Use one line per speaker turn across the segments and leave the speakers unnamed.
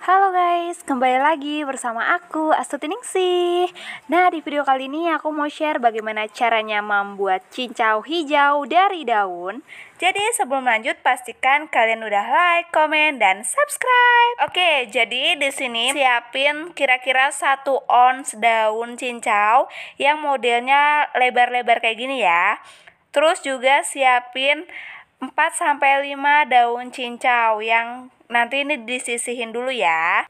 Halo guys, kembali lagi bersama aku Astuti Ningsih Nah di video kali ini aku mau share bagaimana caranya membuat cincau hijau dari daun Jadi sebelum lanjut pastikan kalian udah like, komen, dan subscribe Oke jadi di sini siapin kira-kira satu ons daun cincau Yang modelnya lebar-lebar kayak gini ya Terus juga siapin 4 sampai 5 daun cincau yang nanti ini disisihin dulu ya.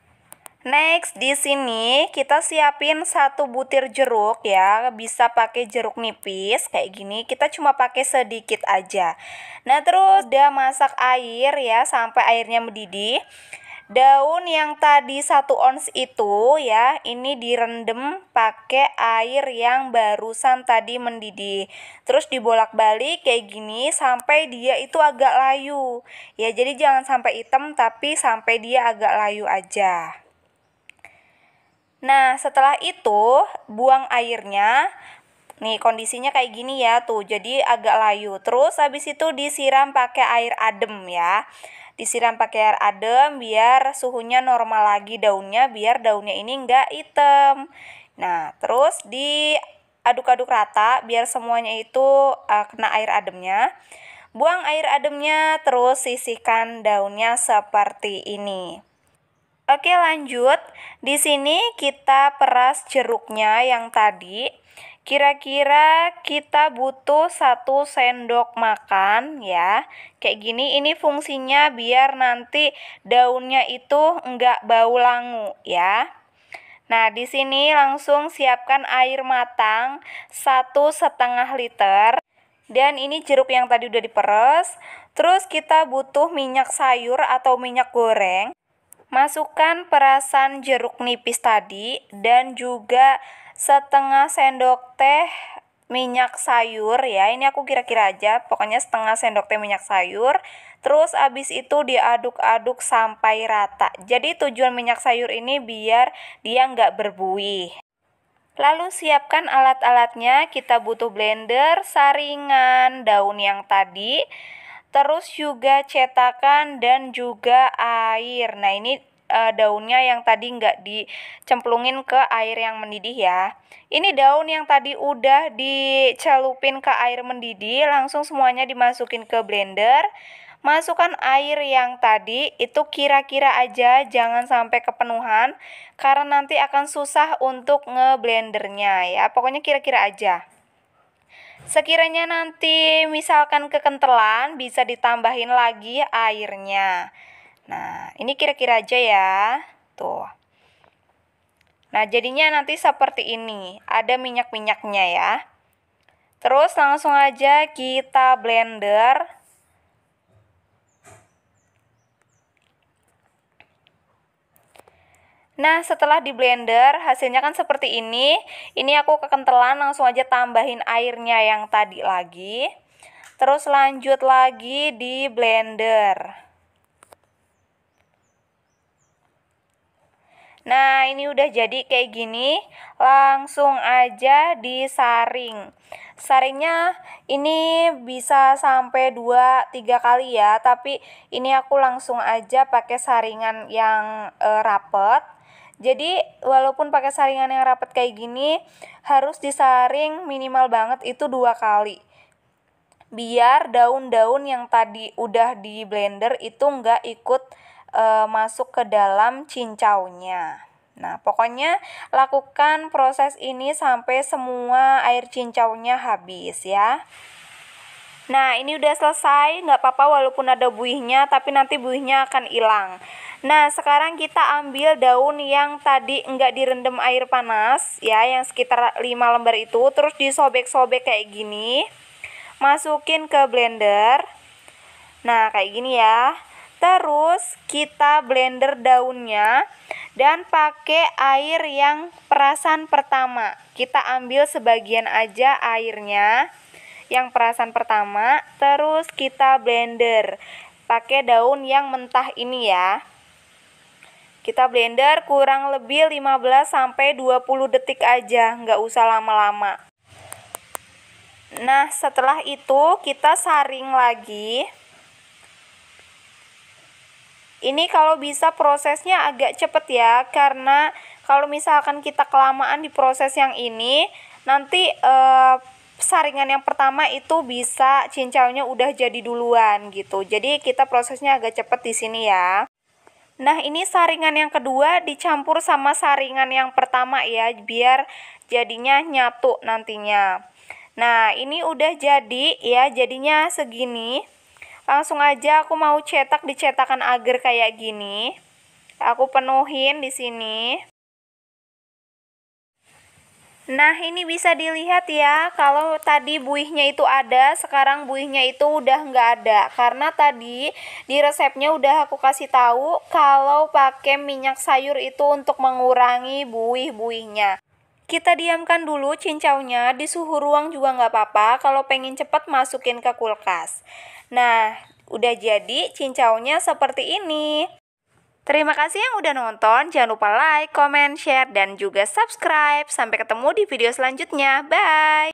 Next di sini kita siapin satu butir jeruk ya, bisa pakai jeruk nipis kayak gini. Kita cuma pakai sedikit aja. Nah, terus udah masak air ya sampai airnya mendidih. Daun yang tadi satu ons itu ya, ini direndam pakai air yang barusan tadi mendidih. Terus dibolak-balik kayak gini sampai dia itu agak layu. Ya, jadi jangan sampai hitam tapi sampai dia agak layu aja. Nah, setelah itu buang airnya. Nih kondisinya kayak gini ya tuh, jadi agak layu. Terus habis itu disiram pakai air adem ya disiram pakai air adem biar suhunya normal lagi daunnya biar daunnya ini enggak hitam nah terus diaduk-aduk rata biar semuanya itu uh, kena air ademnya buang air ademnya terus sisihkan daunnya seperti ini Oke lanjut, di sini kita peras jeruknya yang tadi Kira-kira kita butuh satu sendok makan ya. Kayak gini ini fungsinya biar nanti daunnya itu enggak bau langu ya. Nah, di sini langsung siapkan air matang satu setengah liter. Dan ini jeruk yang tadi udah diperes. Terus kita butuh minyak sayur atau minyak goreng. Masukkan perasan jeruk nipis tadi dan juga setengah sendok teh minyak sayur ya. Ini aku kira-kira aja, pokoknya setengah sendok teh minyak sayur. Terus abis itu diaduk-aduk sampai rata. Jadi tujuan minyak sayur ini biar dia nggak berbuih. Lalu siapkan alat-alatnya, kita butuh blender, saringan, daun yang tadi, terus juga cetakan dan juga air. Nah, ini uh, daunnya yang tadi nggak dicemplungin ke air yang mendidih ya. Ini daun yang tadi udah dicelupin ke air mendidih, langsung semuanya dimasukin ke blender. Masukkan air yang tadi itu kira-kira aja, jangan sampai kepenuhan karena nanti akan susah untuk ngeblendernya ya. Pokoknya kira-kira aja. Sekiranya nanti misalkan kekentelan bisa ditambahin lagi airnya. Nah, ini kira-kira aja ya. Tuh. Nah, jadinya nanti seperti ini. Ada minyak-minyaknya ya. Terus langsung aja kita blender Nah setelah di blender hasilnya kan seperti ini Ini aku kekentelan langsung aja tambahin airnya yang tadi lagi Terus lanjut lagi di blender Nah ini udah jadi kayak gini Langsung aja disaring Saringnya ini bisa sampai 2-3 kali ya Tapi ini aku langsung aja pakai saringan yang e, rapet jadi walaupun pakai saringan yang rapat kayak gini harus disaring minimal banget itu dua kali. Biar daun-daun yang tadi udah di blender itu nggak ikut e, masuk ke dalam cincaunya. Nah, pokoknya lakukan proses ini sampai semua air cincaunya habis ya. Nah ini udah selesai nggak apa-apa walaupun ada buihnya tapi nanti buihnya akan hilang Nah sekarang kita ambil daun yang tadi nggak direndam air panas ya yang sekitar 5 lembar itu terus disobek-sobek kayak gini Masukin ke blender Nah kayak gini ya Terus kita blender daunnya dan pakai air yang perasan pertama. Kita ambil sebagian aja airnya yang perasan pertama terus kita blender pakai daun yang mentah ini ya kita blender kurang lebih 15 sampai 20 detik aja nggak usah lama-lama nah setelah itu kita saring lagi ini kalau bisa prosesnya agak cepet ya karena kalau misalkan kita kelamaan di proses yang ini nanti eh, saringan yang pertama itu bisa cincaunya udah jadi duluan gitu. Jadi kita prosesnya agak cepet di sini ya. Nah, ini saringan yang kedua dicampur sama saringan yang pertama ya, biar jadinya nyatu nantinya. Nah, ini udah jadi ya, jadinya segini. Langsung aja aku mau cetak di cetakan agar kayak gini. Aku penuhin di sini. Nah ini bisa dilihat ya kalau tadi buihnya itu ada sekarang buihnya itu udah nggak ada karena tadi di resepnya udah aku kasih tahu kalau pakai minyak sayur itu untuk mengurangi buih-buihnya. Kita diamkan dulu cincaunya di suhu ruang juga nggak apa-apa kalau pengen cepat masukin ke kulkas. Nah udah jadi cincaunya seperti ini. Terima kasih yang udah nonton. Jangan lupa like, comment, share, dan juga subscribe. Sampai ketemu di video selanjutnya. Bye!